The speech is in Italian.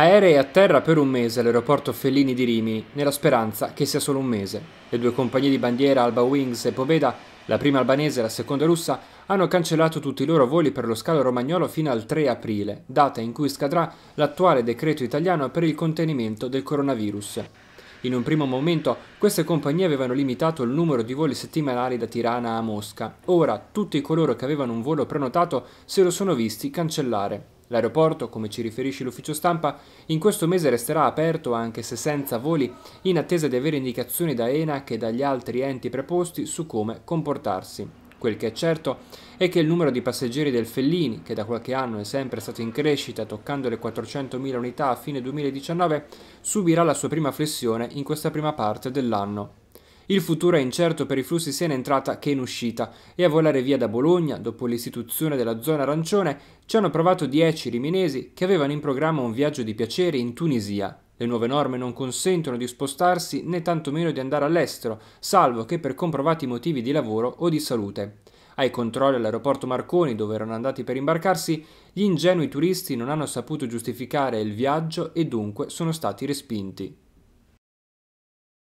Aerei a terra per un mese all'aeroporto Fellini di Rimini, nella speranza che sia solo un mese. Le due compagnie di bandiera Alba Wings e Poveda, la prima albanese e la seconda russa, hanno cancellato tutti i loro voli per lo scalo romagnolo fino al 3 aprile, data in cui scadrà l'attuale decreto italiano per il contenimento del coronavirus. In un primo momento queste compagnie avevano limitato il numero di voli settimanali da Tirana a Mosca. Ora tutti coloro che avevano un volo prenotato se lo sono visti cancellare. L'aeroporto, come ci riferisce l'ufficio stampa, in questo mese resterà aperto anche se senza voli, in attesa di avere indicazioni da ENAC e dagli altri enti preposti su come comportarsi. Quel che è certo è che il numero di passeggeri del Fellini, che da qualche anno è sempre stato in crescita toccando le 400.000 unità a fine 2019, subirà la sua prima flessione in questa prima parte dell'anno. Il futuro è incerto per i flussi sia in entrata che in uscita e a volare via da Bologna, dopo l'istituzione della zona arancione, ci hanno provato 10 riminesi che avevano in programma un viaggio di piacere in Tunisia. Le nuove norme non consentono di spostarsi né tantomeno di andare all'estero, salvo che per comprovati motivi di lavoro o di salute. Ai controlli all'aeroporto Marconi, dove erano andati per imbarcarsi, gli ingenui turisti non hanno saputo giustificare il viaggio e dunque sono stati respinti.